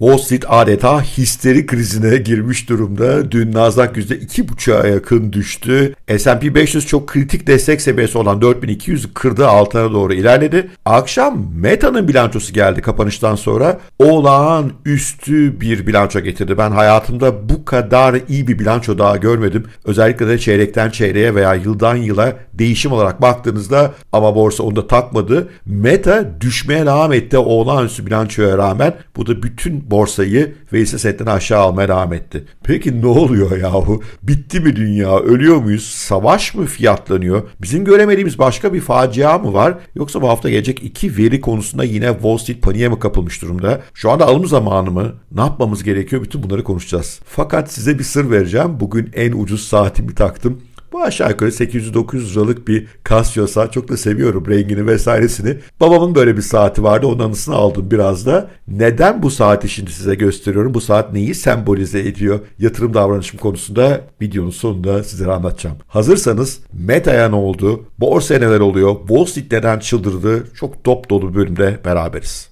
Wall Street adeta histeri krizine girmiş durumda. Dün Nasdaq %2,5'a yakın düştü. S&P 500 çok kritik destek seviyesi olan 4200 kırdı altına doğru ilerledi. Akşam Meta'nın bilançosu geldi kapanıştan sonra. olağanüstü bir bilanço getirdi. Ben hayatımda bu kadar iyi bir bilanço daha görmedim. Özellikle de çeyrekten çeyreğe veya yıldan yıla değişim olarak baktığınızda ama borsa onu da takmadı. Meta düşmeye devam etti olağanüstü bilançoya rağmen. Bu da bütün borsayı ve hisse senetlerini aşağı almaya devam etti. Peki ne oluyor yahu? Bitti mi dünya? Ölüyor muyuz? Savaş mı fiyatlanıyor? Bizim göremediğimiz başka bir facia mı var? Yoksa bu hafta gelecek iki veri konusunda yine Wall Street paniğe mi kapılmış durumda? Şu anda alım zamanı mı? Ne yapmamız gerekiyor? Bütün bunları konuşacağız. Fakat size bir sır vereceğim. Bugün en ucuz saatimi taktım. Bu aşağı yukarı 800-900 liralık bir Casio saat. Çok da seviyorum rengini vesairesini. Babamın böyle bir saati vardı. Onun anısını aldım biraz da. Neden bu saati şimdi size gösteriyorum? Bu saat neyi sembolize ediyor? Yatırım davranışım konusunda videonun sonunda size anlatacağım. Hazırsanız Meta'ya ne oldu? Borsa neler oluyor? Wall Street neden çıldırdı? Çok top dolu bölümde beraberiz.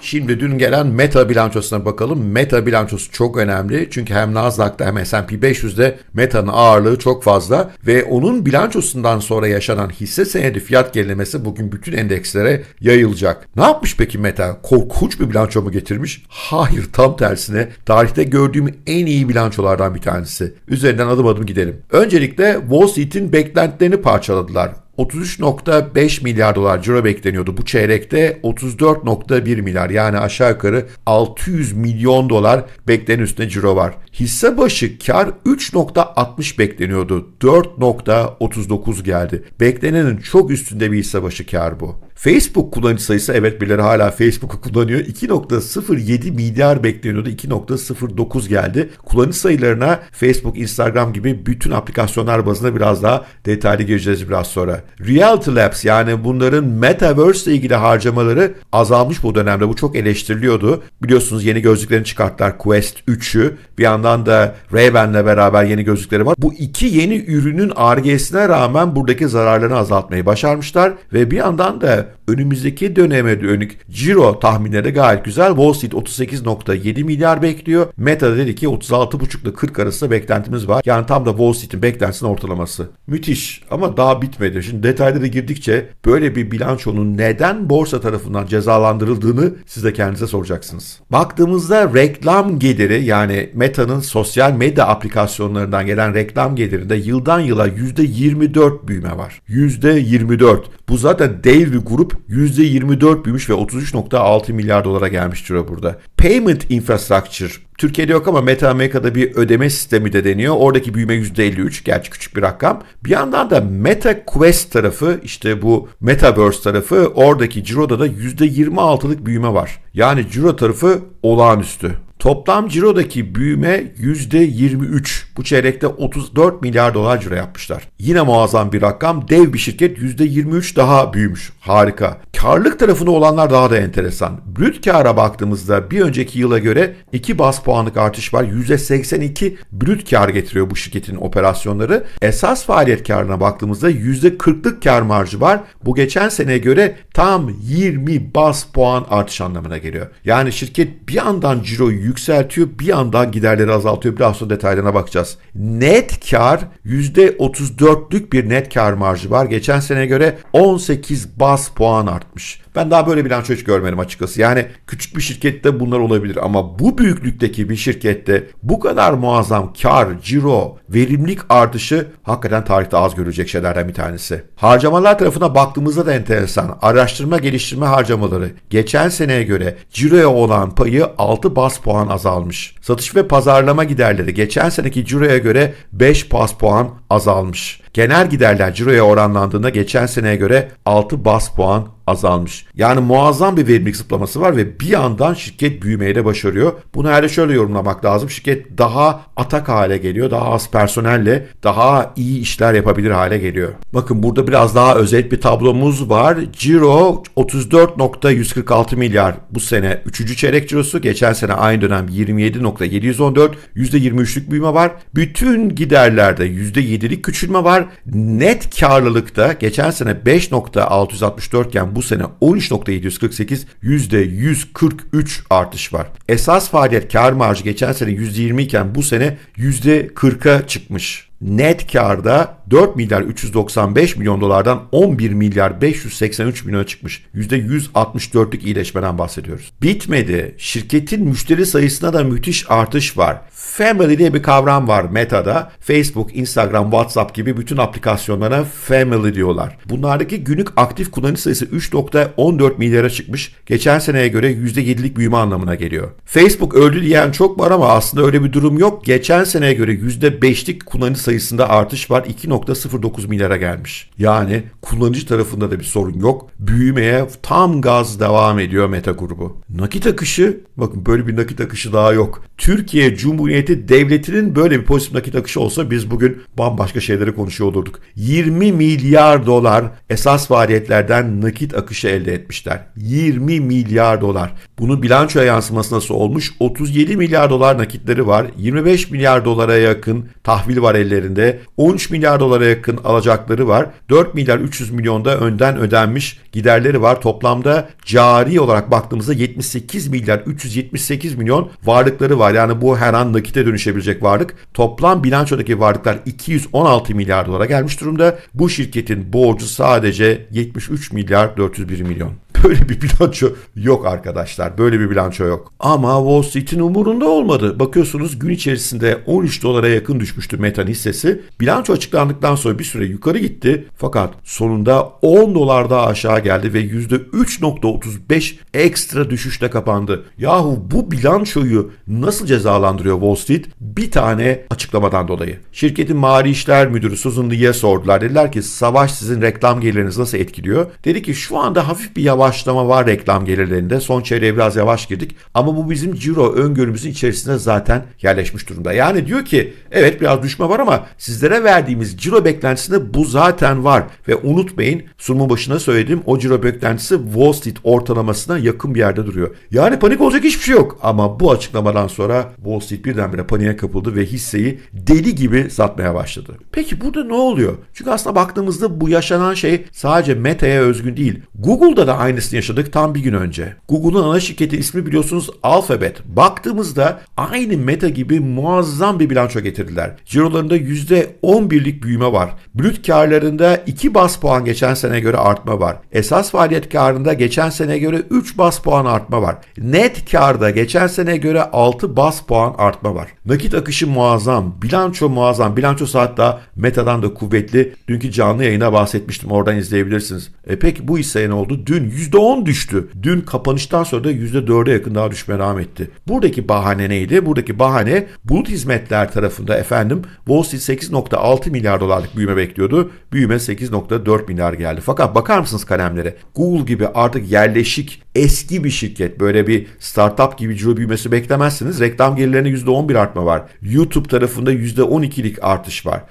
Şimdi dün gelen meta bilançosuna bakalım. Meta bilançosu çok önemli. Çünkü hem Nasdaq'ta hem S&P 500'de metanın ağırlığı çok fazla. Ve onun bilançosundan sonra yaşanan hisse senedi fiyat gerilemesi bugün bütün endekslere yayılacak. Ne yapmış peki meta? Korkunç bir bilanço mu getirmiş? Hayır tam tersine. Tarihte gördüğüm en iyi bilançolardan bir tanesi. Üzerinden adım adım gidelim. Öncelikle Wall Street'in beklentilerini parçaladılar. 33.5 milyar dolar ciro bekleniyordu. Bu çeyrekte 34.1 milyar yani aşağı yukarı 600 milyon dolar beklenen üstüne ciro var. Hisse başı kar 3.60 bekleniyordu. 4.39 geldi. Beklenenin çok üstünde bir hisse başı kar bu. Facebook kullanıcı sayısı evet birileri hala Facebook'u kullanıyor. 2.07 milyar bekleniyordu. 2.09 geldi. Kullanıcı sayılarına Facebook, Instagram gibi bütün aplikasyonlar bazında biraz daha detaylı gireceğiz biraz sonra. Reality Labs yani bunların Metaverse ile ilgili harcamaları azalmış bu dönemde. Bu çok eleştiriliyordu. Biliyorsunuz yeni gözlüklerini çıkarttılar Quest 3'ü. Bir yandan da Ray-Ban'le beraber yeni gözlükleri var. Bu iki yeni ürünün RG'sine rağmen buradaki zararlarını azaltmayı başarmışlar ve bir yandan da önümüzdeki döneme dönük ciro tahminleri gayet güzel. Wall Street 38.7 milyar bekliyor. Meta dedi ki 36.5 ile 40 arasında beklentimiz var. Yani tam da Wall Street'in beklentisinin ortalaması. Müthiş ama daha bitmedi. Şimdi detaylara girdikçe böyle bir bilançonun neden borsa tarafından cezalandırıldığını siz de kendinize soracaksınız. Baktığımızda reklam geliri yani Meta'nın sosyal medya aplikasyonlarından gelen reklam gelirinde yıldan yıla %24 büyüme var. %24. Bu zaten dev bir grup vurup %24 büyümüş ve 33.6 milyar dolara gelmiş lira burada. Payment Infrastructure Türkiye'de yok ama Meta Amerika'da bir ödeme sistemi de deniyor. Oradaki büyüme %53 gerçi küçük bir rakam. Bir yandan da Meta Quest tarafı işte bu Metaverse tarafı oradaki ciroda da %26'lık büyüme var. Yani ciro tarafı olağanüstü. Toplam cirodaki büyüme %23. Bu çeyrekte 34 milyar dolar ciro yapmışlar. Yine muazzam bir rakam. Dev bir şirket %23 daha büyümüş. Harika. Karlılık tarafında olanlar daha da enteresan. Brüt kara baktığımızda bir önceki yıla göre 2 bas puanlık artış var. %82 brüt kar getiriyor bu şirketin operasyonları. Esas faaliyet kârına baktığımızda %40'lık kâr marjı var. Bu geçen seneye göre tam 20 bas puan artış anlamına geliyor. Yani şirket bir yandan ciroyu yükseltiyor bir yandan giderleri azaltıyor. Biraz sonra detaylarına bakacağız. Net kar %34'lük bir net kar marjı var. Geçen sene göre 18 bas puan artmış. Ben daha böyle bilanço hiç görmedim açıkçası. Yani küçük bir şirkette bunlar olabilir ama bu büyüklükteki bir şirkette bu kadar muazzam kar, ciro, verimlilik artışı hakikaten tarihte az görülecek şeylerden bir tanesi. Harcamalar tarafına baktığımızda da enteresan. Araştırma geliştirme harcamaları geçen seneye göre ciroya olan payı 6 bas puan azalmış. Satış ve pazarlama giderleri geçen seneki ciroya göre 5 bas puan azalmış. Genel giderler ciroya oranlandığında geçen seneye göre 6 bas puan azalmış. Yani muazzam bir verimlilik zıplaması var ve bir yandan şirket büyümeye de başarıyor. Bunu herhalde şöyle yorumlamak lazım. Şirket daha atak hale geliyor. Daha az personelle daha iyi işler yapabilir hale geliyor. Bakın burada biraz daha özet bir tablomuz var. Ciro 34.146 milyar bu sene 3. çeyrek cirosu. Geçen sene aynı dönem 27.714 %23'lük büyüme var. Bütün giderlerde %7'lik küçülme var. Net karlılıkta geçen sene 5.664 iken bu bu sene 13.748 %143 artış var. Esas faaliyet kar marjı geçen sene %20 iken bu sene %40'a çıkmış net karda 4 milyar 395 milyon dolardan 11 milyar 583 milyona çıkmış. %164'lük iyileşmeden bahsediyoruz. Bitmedi. Şirketin müşteri sayısına da müthiş artış var. Family diye bir kavram var Meta'da. Facebook, Instagram, WhatsApp gibi bütün aplikasyonlara family diyorlar. Bunlardaki günlük aktif kullanıcı sayısı 3.14 milyara çıkmış. Geçen seneye göre %7'lik büyüme anlamına geliyor. Facebook öldü diyen çok var ama aslında öyle bir durum yok. Geçen seneye göre %5'lik kullanıcı sayısında artış var. 2.09 milyara gelmiş. Yani kullanıcı tarafında da bir sorun yok. Büyümeye tam gaz devam ediyor Meta grubu. Nakit akışı, bakın böyle bir nakit akışı daha yok. Türkiye Cumhuriyeti Cumhuriyeti devletinin böyle bir pozisyondaki nakit akışı olsa biz bugün bambaşka şeyleri konuşuyor olurduk. 20 milyar dolar esas faaliyetlerden nakit akışı elde etmişler. 20 milyar dolar. Bunu bilançoya yansıması nasıl olmuş? 37 milyar dolar nakitleri var. 25 milyar dolara yakın tahvil var ellerinde. 13 milyar dolara yakın alacakları var. 4 milyar 300 milyonda önden ödenmiş giderleri var. Toplamda cari olarak baktığımızda 78 milyar 378 milyon varlıkları var. Yani bu her an nakit nakite dönüşebilecek varlık toplam bilançodaki varlıklar 216 milyar dolara gelmiş durumda. Bu şirketin borcu sadece 73 milyar 401 milyon. Böyle bir bilanço yok arkadaşlar. Böyle bir bilanço yok. Ama Wall Street'in umurunda olmadı. Bakıyorsunuz gün içerisinde 13 dolara yakın düşmüştü Meta'nın hissesi. Bilanço açıklandıktan sonra bir süre yukarı gitti. Fakat sonunda 10 dolar daha aşağı geldi ve %3.35 ekstra düşüşle kapandı. Yahu bu bilançoyu nasıl cezalandırıyor Wall Street? Bir tane açıklamadan dolayı. Şirketin mali işler müdürü Susan Lee'ye sordular. Dediler ki savaş sizin reklam gelirinizi nasıl etkiliyor? Dedi ki şu anda hafif bir yavaş yavaşlama var reklam gelirlerinde. Son çeyreğe biraz yavaş girdik. Ama bu bizim ciro öngörümüzün içerisinde zaten yerleşmiş durumda. Yani diyor ki evet biraz düşme var ama sizlere verdiğimiz ciro beklentisinde bu zaten var. Ve unutmayın sunumun başına söyledim o ciro beklentisi Wall Street ortalamasına yakın bir yerde duruyor. Yani panik olacak hiçbir şey yok. Ama bu açıklamadan sonra Wall Street birdenbire paniğe kapıldı ve hisseyi deli gibi satmaya başladı. Peki burada ne oluyor? Çünkü aslında baktığımızda bu yaşanan şey sadece Meta'ya özgü değil. Google'da da aynı aynısını yaşadık tam bir gün önce. Google'un ana şirketi ismi biliyorsunuz Alphabet. Baktığımızda aynı Meta gibi muazzam bir bilanço getirdiler. Cirolarında %11'lik büyüme var. Brüt karlarında 2 bas puan geçen sene göre artma var. Esas faaliyet karında geçen sene göre 3 bas puan artma var. Net karda geçen sene göre 6 bas puan artma var. Nakit akışı muazzam, bilanço muazzam. Bilanço hatta Meta'dan da kuvvetli. Dünkü canlı yayına bahsetmiştim. Oradan izleyebilirsiniz. E peki bu hisseye ne oldu? Dün %10 düştü. Dün kapanıştan sonra da %4'e yakın daha düşme devam etti. Buradaki bahane neydi? Buradaki bahane bulut hizmetler tarafında efendim Wall Street 8.6 milyar dolarlık büyüme bekliyordu. Büyüme 8.4 milyar geldi. Fakat bakar mısınız kalemlere? Google gibi artık yerleşik eski bir şirket. Böyle bir startup gibi ciro büyümesi beklemezsiniz. Reklam gelirlerine %11 artma var. YouTube tarafında %12'lik artış var.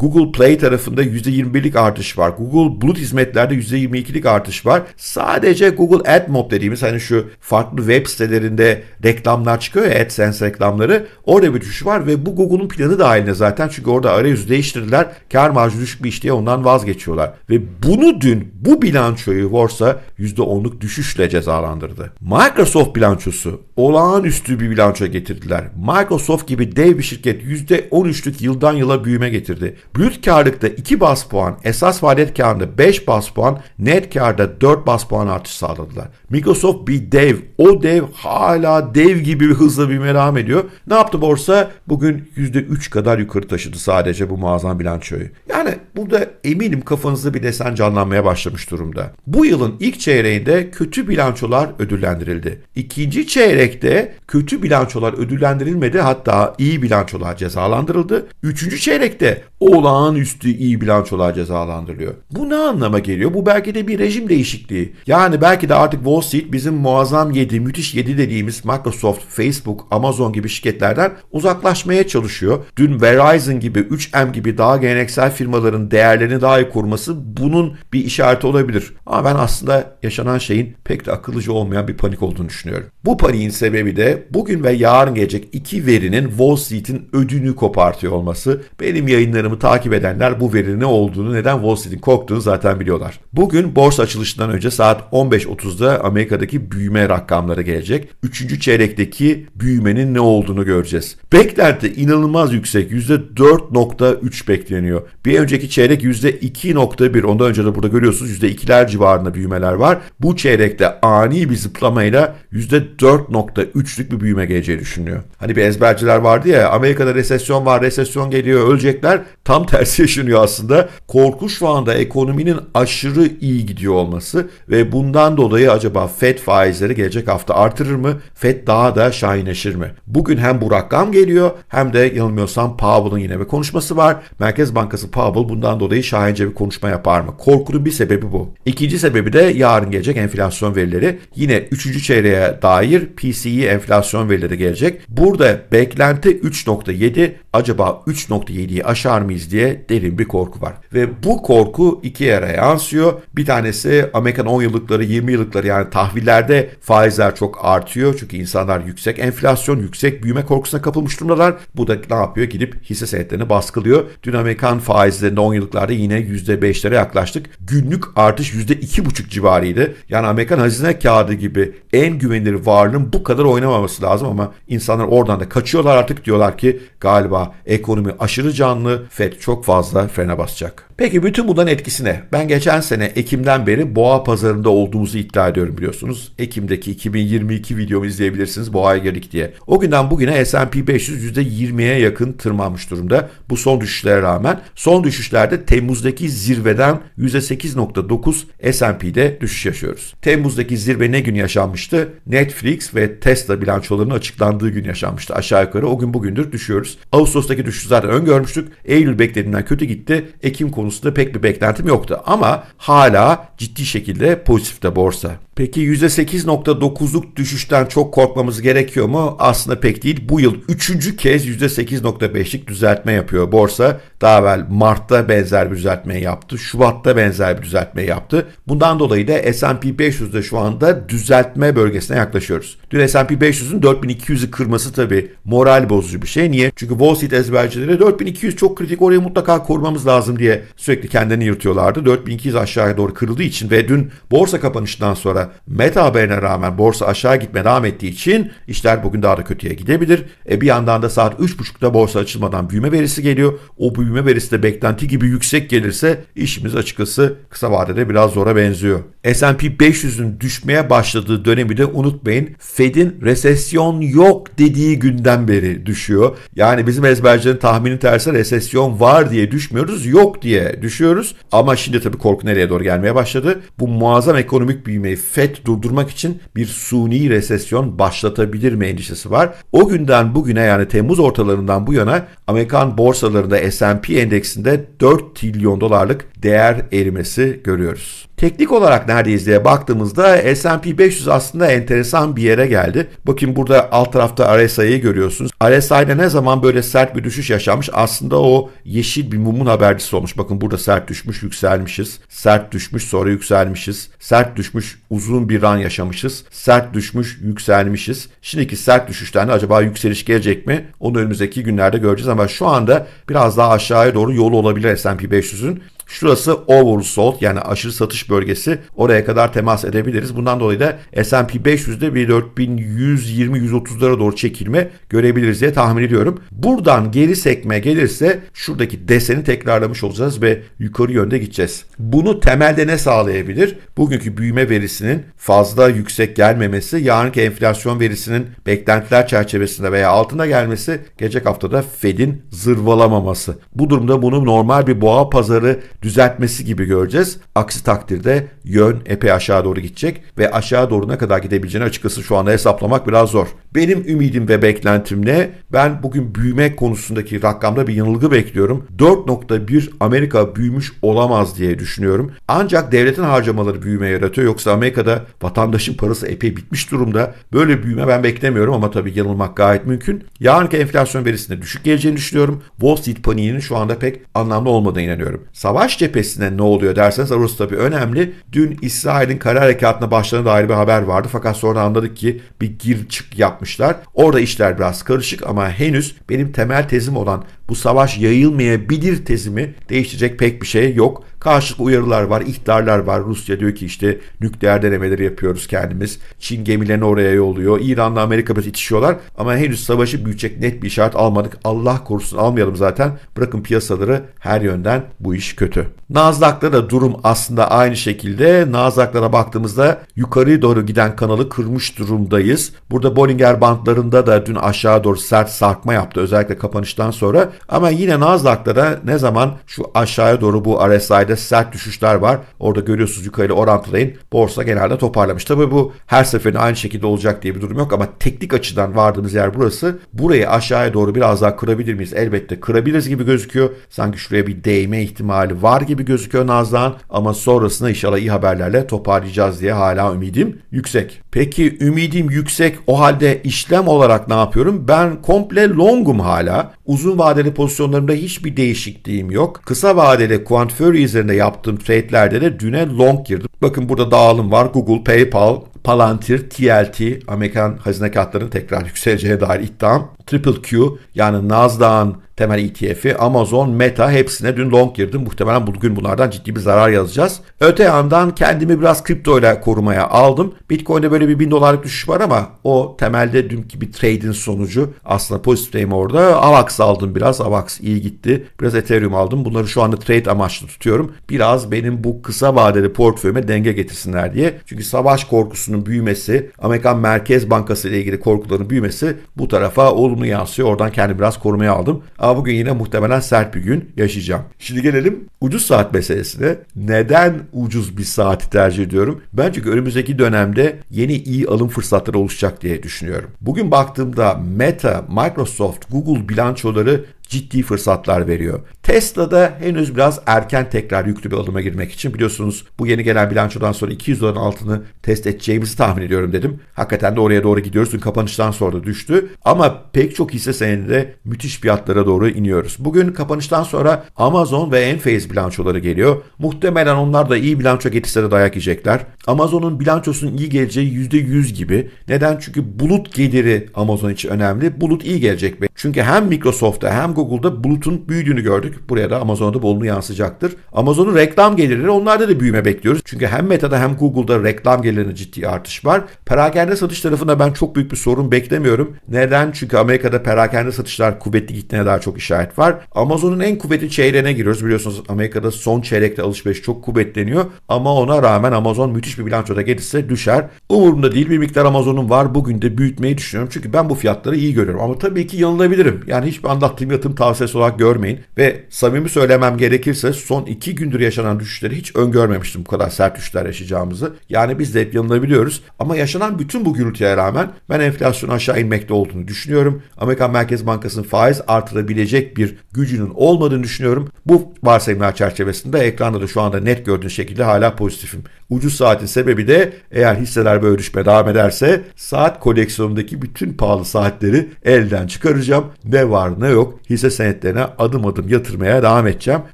Google Play tarafında %21'lik artış var. Google Bulut hizmetlerde %22'lik artış var. Sadece Google AdMob dediğimiz hani şu farklı web sitelerinde reklamlar çıkıyor ya AdSense reklamları. Orada bir düşüş var ve bu Google'un planı dahiline zaten çünkü orada arayüzü değiştirdiler. Kar marjı düşük bir iş diye ondan vazgeçiyorlar. Ve bunu dün bu bilançoyu borsa %10'luk düşüşle cezalandırdı. Microsoft bilançosu olağanüstü bir bilanço getirdiler. Microsoft gibi dev bir şirket %13'lük yıldan yıla büyüme getirdi. Brüt karlıkta 2 bas puan, esas faaliyet karında 5 bas puan, net karda 4 bas puan artış sağladılar. Microsoft bir dev. O dev hala dev gibi bir hızla bir meram ediyor. Ne yaptı borsa? Bugün %3 kadar yukarı taşıdı sadece bu muazzam bilançoyu. Ya yani burada eminim kafanızda bir desen canlanmaya başlamış durumda. Bu yılın ilk çeyreğinde kötü bilançolar ödüllendirildi. İkinci çeyrekte kötü bilançolar ödüllendirilmedi hatta iyi bilançolar cezalandırıldı. Üçüncü çeyrekte olağanüstü iyi bilançolar cezalandırılıyor. Bu ne anlama geliyor? Bu belki de bir rejim değişikliği. Yani belki de artık Wall Street bizim muazzam 7, müthiş 7 dediğimiz Microsoft, Facebook, Amazon gibi şirketlerden uzaklaşmaya çalışıyor. Dün Verizon gibi, 3M gibi daha geleneksel firma firmaların değerlerini daha iyi koruması bunun bir işareti olabilir. Ama ben aslında yaşanan şeyin pek de akıllıca olmayan bir panik olduğunu düşünüyorum. Bu paniğin sebebi de bugün ve yarın gelecek iki verinin Wall Street'in ödünü kopartıyor olması. Benim yayınlarımı takip edenler bu verinin ne olduğunu, neden Wall Street'in korktuğunu zaten biliyorlar. Bugün borsa açılışından önce saat 15.30'da Amerika'daki büyüme rakamları gelecek. Üçüncü çeyrekteki büyümenin ne olduğunu göreceğiz. Beklenti inanılmaz yüksek. %4.3 bekleniyor. Bir önceki çeyrek %2.1 ondan önce de burada görüyorsunuz %2'ler civarında büyümeler var. Bu çeyrekte ani bir zıplamayla %4.3'lük bir büyüme geleceği düşünülüyor. Hani bir ezberciler vardı ya Amerika'da resesyon var, resesyon geliyor, ölecekler. Tam tersi yaşanıyor aslında. korkuş şu anda ekonominin aşırı iyi gidiyor olması ve bundan dolayı acaba FED faizleri gelecek hafta artırır mı? FED daha da şahineşir mi? Bugün hem bu rakam geliyor hem de yanılmıyorsam Powell'ın yine bir konuşması var. Merkez Bankası Powell Powell bundan dolayı şahince bir konuşma yapar mı? Korkunun bir sebebi bu. İkinci sebebi de yarın gelecek enflasyon verileri. Yine 3. çeyreğe dair PCE enflasyon verileri gelecek. Burada beklenti 3.7 acaba 3.7'yi aşar mıyız diye derin bir korku var. Ve bu korku iki yere yansıyor. Bir tanesi Amerikan 10 yıllıkları 20 yıllıkları yani tahvillerde faizler çok artıyor. Çünkü insanlar yüksek enflasyon, yüksek büyüme korkusuna kapılmış durumdalar. Bu da ne yapıyor? Gidip hisse senetlerini baskılıyor. Dün Amerikan faiz faizlerinde 10 yıllıklarda yine %5'lere yaklaştık. Günlük artış %2,5 civarıydı. Yani Amerikan hazine kağıdı gibi en güvenilir varlığın bu kadar oynamaması lazım ama insanlar oradan da kaçıyorlar artık diyorlar ki galiba ekonomi aşırı canlı, FED çok fazla frene basacak. Peki bütün bundan etkisine ben geçen sene Ekim'den beri boğa pazarında olduğumuzu iddia ediyorum biliyorsunuz. Ekim'deki 2022 videomu izleyebilirsiniz boğaya girdik diye. O günden bugüne S&P 500 %20'ye yakın tırmanmış durumda bu son düşüşlere rağmen. Son düşüşlerde Temmuz'daki zirveden %8.9 S&P'de düşüş yaşıyoruz. Temmuz'daki zirve ne gün yaşanmıştı? Netflix ve Tesla bilançolarının açıklandığı gün yaşanmıştı aşağı yukarı. O gün bugündür düşüyoruz. Ağustos'taki düşüşü zaten öngörmüştük. Eylül beklediğinden kötü gitti. Ekim konu konusunda pek bir beklentim yoktu ama hala ciddi şekilde pozitifte borsa. Peki %8.9'luk düşüşten çok korkmamız gerekiyor mu? Aslında pek değil. Bu yıl üçüncü kez %8.5'lik düzeltme yapıyor borsa. Daha evvel Mart'ta benzer bir düzeltme yaptı. Şubat'ta benzer bir düzeltme yaptı. Bundan dolayı da S&P 500'de şu anda düzeltme bölgesine yaklaşıyoruz. Dün S&P 500'ün 4200'ü kırması tabii moral bozucu bir şey. Niye? Çünkü Wall Street ezbercileri 4200 çok kritik orayı mutlaka korumamız lazım diye sürekli kendini yırtıyorlardı. 4200 aşağıya doğru kırıldığı için ve dün borsa kapanışından sonra meta haberine rağmen borsa aşağı gitme devam ettiği için işler bugün daha da kötüye gidebilir. E bir yandan da saat 3.30'da borsa açılmadan büyüme verisi geliyor. O büyüme verisi de beklenti gibi yüksek gelirse işimiz açıkçası kısa vadede biraz zora benziyor. S&P 500'ün düşmeye başladığı dönemi de unutmayın. Fed'in resesyon yok dediği günden beri düşüyor. Yani bizim ezbercilerin tahmini tersi resesyon var diye düşmüyoruz, yok diye düşüyoruz. Ama şimdi tabii korku nereye doğru gelmeye başladı? Bu muazzam ekonomik büyümeyi Fed durdurmak için bir suni resesyon başlatabilir mi endişesi var. O günden bugüne yani Temmuz ortalarından bu yana Amerikan borsalarında S&P endeksinde 4 trilyon dolarlık değer erimesi görüyoruz. Teknik olarak neredeyiz diye baktığımızda S&P 500 aslında enteresan bir yere geldi. Bakın burada alt tarafta RSI'yi görüyorsunuz. RSI'de ne zaman böyle sert bir düşüş yaşanmış? Aslında o yeşil bir mumun habercisi olmuş. Bakın burada sert düşmüş, yükselmişiz. Sert düşmüş, sonra yükselmişiz. Sert düşmüş, uzun bir ran yaşamışız. Sert düşmüş, yükselmişiz. Şimdiki sert düşüşten acaba yükseliş gelecek mi? Onu önümüzdeki günlerde göreceğiz ama şu anda biraz daha aşağıya doğru yolu olabilir S&P 500'ün. Şurası oversold yani aşırı satış bölgesi. Oraya kadar temas edebiliriz. Bundan dolayı da S&P 500'de bir 4120-130'lara doğru çekilme görebiliriz diye tahmin ediyorum. Buradan geri sekme gelirse şuradaki deseni tekrarlamış olacağız ve yukarı yönde gideceğiz. Bunu temelde ne sağlayabilir? Bugünkü büyüme verisinin fazla yüksek gelmemesi, yarınki enflasyon verisinin beklentiler çerçevesinde veya altında gelmesi, gelecek haftada Fed'in zırvalamaması. Bu durumda bunu normal bir boğa pazarı düzeltmesi gibi göreceğiz. Aksi takdirde yön epey aşağı doğru gidecek ve aşağı doğru ne kadar gidebileceğini açıkçası şu anda hesaplamak biraz zor. Benim ümidim ve beklentim ne? Ben bugün büyüme konusundaki rakamda bir yanılgı bekliyorum. 4.1 Amerika büyümüş olamaz diye düşünüyorum. Ancak devletin harcamaları büyüme yaratıyor. Yoksa Amerika'da vatandaşın parası epey bitmiş durumda. Böyle büyüme ben beklemiyorum ama tabii yanılmak gayet mümkün. Yarınki enflasyon verisinde düşük geleceğini düşünüyorum. Wall Street paniğinin şu anda pek anlamlı olmadığına inanıyorum. Savaş savaş cephesinde ne oluyor derseniz orası tabii önemli. Dün İsrail'in kara harekatına başladığına dair bir haber vardı. Fakat sonra anladık ki bir gir çık yapmışlar. Orada işler biraz karışık ama henüz benim temel tezim olan bu savaş yayılmayabilir tezimi değiştirecek pek bir şey yok. Karşılıklı uyarılar var, ihtarlar var. Rusya diyor ki işte nükleer denemeleri yapıyoruz kendimiz. Çin gemilerini oraya yolluyor. İran'la Amerika biraz itişiyorlar ama henüz savaşı büyütecek net bir işaret almadık. Allah korusun almayalım zaten. Bırakın piyasaları her yönden bu iş kötü. Nasdaq'ta da durum aslında aynı şekilde. Nasdaq'lara baktığımızda yukarı doğru giden kanalı kırmış durumdayız. Burada Bollinger bantlarında da dün aşağı doğru sert sarkma yaptı özellikle kapanıştan sonra. Ama yine Nasdaq'ta da ne zaman şu aşağıya doğru bu RSI'de de sert düşüşler var. Orada görüyorsunuz yukarı orantılayın. Borsa genelde toparlamış. Tabii bu her seferinde aynı şekilde olacak diye bir durum yok ama teknik açıdan vardığımız yer burası. Burayı aşağıya doğru biraz daha kırabilir miyiz? Elbette kırabiliriz gibi gözüküyor. Sanki şuraya bir değme ihtimali var gibi gözüküyor Nazlıhan. Ama sonrasında inşallah iyi haberlerle toparlayacağız diye hala ümidim yüksek. Peki ümidim yüksek o halde işlem olarak ne yapıyorum? Ben komple longum hala. Uzun vadeli pozisyonlarımda hiçbir değişikliğim yok. Kısa vadeli kuantför üzerine üzerinde yaptığım trade'lerde de düne long girdim. Bakın burada dağılım var. Google, PayPal, Palantir, TLT, Amerikan hazine kağıtlarının tekrar yükseleceğine dair iddiam Triple Q yani Nasdaq'ın temel ETF'i, Amazon, Meta hepsine dün long girdim. Muhtemelen bugün bunlardan ciddi bir zarar yazacağız. Öte yandan kendimi biraz kripto ile korumaya aldım. Bitcoin'de böyle bir 1000 dolarlık düşüş var ama o temelde dünkü bir trade'in sonucu aslında pozitifteyim orada. AVAX aldım biraz. AVAX iyi gitti. Biraz Ethereum aldım. Bunları şu anda trade amaçlı tutuyorum. Biraz benim bu kısa vadeli portföyüme denge getirsinler diye. Çünkü savaş korkusunun büyümesi, Amerikan Merkez Bankası ile ilgili korkuların büyümesi bu tarafa olumlu olumlu yansıyor. Oradan kendi biraz korumaya aldım. Ama bugün yine muhtemelen sert bir gün yaşayacağım. Şimdi gelelim ucuz saat meselesine. Neden ucuz bir saati tercih ediyorum? Bence çünkü önümüzdeki dönemde yeni iyi alım fırsatları oluşacak diye düşünüyorum. Bugün baktığımda Meta, Microsoft, Google bilançoları ciddi fırsatlar veriyor. Tesla'da henüz biraz erken tekrar yüklü bir alıma girmek için biliyorsunuz bu yeni gelen bilançodan sonra 200 doların altını test edeceğimizi tahmin ediyorum dedim. Hakikaten de oraya doğru gidiyoruz. Dün kapanıştan sonra da düştü ama pek çok hisse senedinde müthiş fiyatlara doğru iniyoruz. Bugün kapanıştan sonra Amazon ve Enphase bilançoları geliyor. Muhtemelen onlar da iyi bilanço getirsene dayak yiyecekler. Amazon'un bilançosunun iyi geleceği %100 gibi. Neden? Çünkü bulut geliri Amazon için önemli. Bulut iyi gelecek. Çünkü hem Microsoft'ta hem Google'da Bulut'un büyüdüğünü gördük. Buraya da Amazon'da bolunu yansıyacaktır. Amazon'un reklam gelirleri onlarda da büyüme bekliyoruz. Çünkü hem Meta'da hem Google'da reklam gelirlerinde ciddi artış var. Perakende satış tarafında ben çok büyük bir sorun beklemiyorum. Neden? Çünkü Amerika'da perakende satışlar kuvvetli gittiğine daha çok işaret var. Amazon'un en kuvvetli çeyreğine giriyoruz. Biliyorsunuz Amerika'da son çeyrekte alışveriş çok kuvvetleniyor. Ama ona rağmen Amazon müthiş bir bilançoda gelirse düşer. Umurumda değil bir miktar Amazon'un var. Bugün de büyütmeyi düşünüyorum. Çünkü ben bu fiyatları iyi görüyorum. Ama tabii ki yanılabilirim. Yani hiçbir anlattığım yatırım yatırım tavsiyesi olarak görmeyin. Ve samimi söylemem gerekirse son iki gündür yaşanan düşüşleri hiç öngörmemiştim bu kadar sert düşüşler yaşayacağımızı. Yani biz de hep yanılabiliyoruz. Ama yaşanan bütün bu gürültüye rağmen ben enflasyonun aşağı inmekte olduğunu düşünüyorum. Amerikan Merkez Bankası'nın faiz artırabilecek bir gücünün olmadığını düşünüyorum. Bu varsayımlar çerçevesinde ekranda da şu anda net gördüğünüz şekilde hala pozitifim. Ucuz saatin sebebi de eğer hisseler böyle düşme devam ederse saat koleksiyonundaki bütün pahalı saatleri elden çıkaracağım. Ne var ne yok hisse senetlerine adım adım yatırmaya devam edeceğim.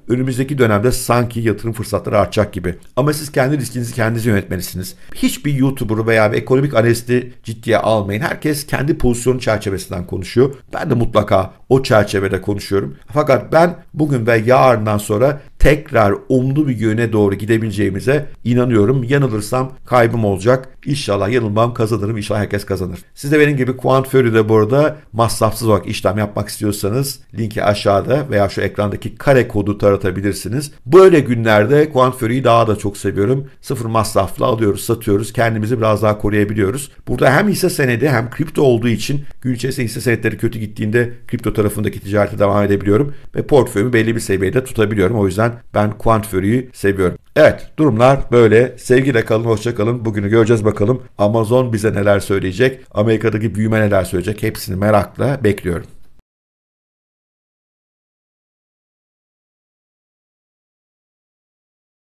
Önümüzdeki dönemde sanki yatırım fırsatları artacak gibi. Ama siz kendi riskinizi kendiniz yönetmelisiniz. Hiçbir YouTuber'ı veya bir ekonomik analisti ciddiye almayın. Herkes kendi pozisyonu çerçevesinden konuşuyor. Ben de mutlaka o çerçevede konuşuyorum. Fakat ben bugün ve yarından sonra tekrar umlu bir yöne doğru gidebileceğimize inanıyorum. Yanılırsam kaybım olacak. İnşallah yanılmam kazanırım. İnşallah herkes kazanır. Siz de benim gibi Quant Fury'de bu arada masrafsız olarak işlem yapmak istiyorsanız linki aşağıda veya şu ekrandaki kare kodu taratabilirsiniz. Böyle günlerde Quant Fury'yi daha da çok seviyorum. Sıfır masrafla alıyoruz, satıyoruz. Kendimizi biraz daha koruyabiliyoruz. Burada hem hisse senedi hem kripto olduğu için gün içerisinde hisse senetleri kötü gittiğinde kripto tarafındaki ticarete devam edebiliyorum ve portföyümü belli bir seviyede tutabiliyorum. O yüzden ben quant Quantvöri'yi seviyorum. Evet durumlar böyle. Sevgiyle kalın, hoşça kalın. Bugünü göreceğiz bakalım. Amazon bize neler söyleyecek? Amerika'daki büyüme neler söyleyecek? Hepsini merakla bekliyorum.